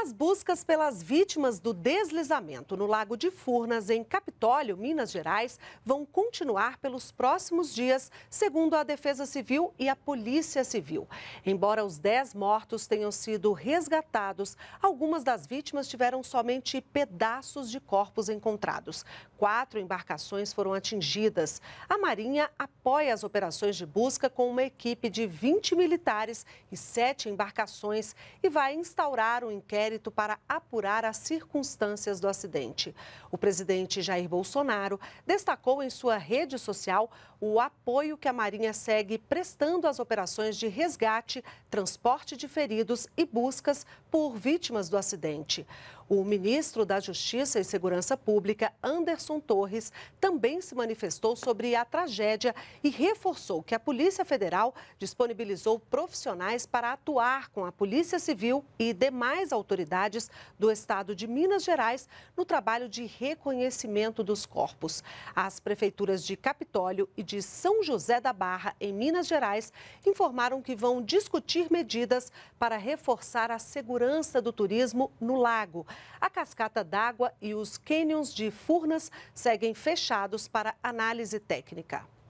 As buscas pelas vítimas do deslizamento no Lago de Furnas, em Capitólio, Minas Gerais, vão continuar pelos próximos dias, segundo a Defesa Civil e a Polícia Civil. Embora os 10 mortos tenham sido resgatados, algumas das vítimas tiveram somente pedaços de corpos encontrados. Quatro embarcações foram atingidas. A Marinha apoia as operações de busca com uma equipe de 20 militares e sete embarcações e vai instaurar um inquérito inquérito para apurar as circunstâncias do acidente. O presidente Jair Bolsonaro destacou em sua rede social o apoio que a Marinha segue prestando às operações de resgate, transporte de feridos e buscas por vítimas do acidente. O ministro da Justiça e Segurança Pública, Anderson Torres, também se manifestou sobre a tragédia e reforçou que a Polícia Federal disponibilizou profissionais para atuar com a Polícia Civil e demais autoridades do estado de Minas Gerais no trabalho de reconhecimento dos corpos. As prefeituras de Capitólio e de São José da Barra, em Minas Gerais, informaram que vão discutir medidas para reforçar a segurança do turismo no lago a cascata d'água e os cânions de Furnas seguem fechados para análise técnica.